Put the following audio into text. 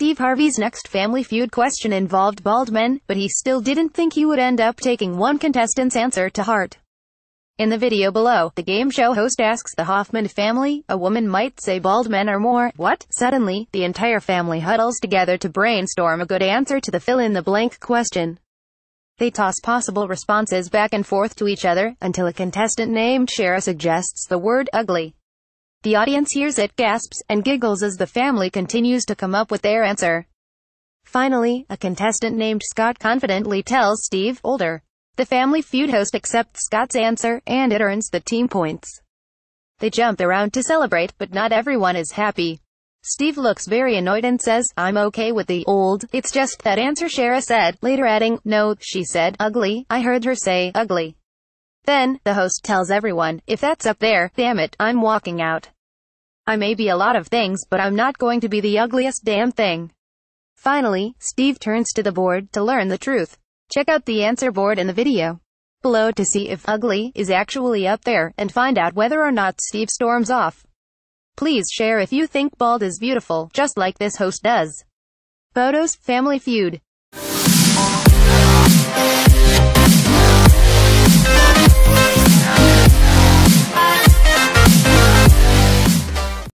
Steve Harvey's next Family Feud question involved bald men, but he still didn't think he would end up taking one contestant's answer to heart. In the video below, the game show host asks the Hoffman family, a woman might say bald men are more, what? Suddenly, the entire family huddles together to brainstorm a good answer to the fill-in-the-blank question. They toss possible responses back and forth to each other, until a contestant named Shara suggests the word ugly. The audience hears it, gasps, and giggles as the family continues to come up with their answer. Finally, a contestant named Scott confidently tells Steve, older. The family feud host accepts Scott's answer, and it earns the team points. They jump around to celebrate, but not everyone is happy. Steve looks very annoyed and says, I'm okay with the old, it's just that answer Shara said, later adding, no, she said, ugly, I heard her say, ugly. Then, the host tells everyone, if that's up there, damn it, I'm walking out. I may be a lot of things, but I'm not going to be the ugliest damn thing. Finally, Steve turns to the board to learn the truth. Check out the answer board in the video below to see if ugly is actually up there and find out whether or not Steve storms off. Please share if you think bald is beautiful, just like this host does. Photos, Family Feud.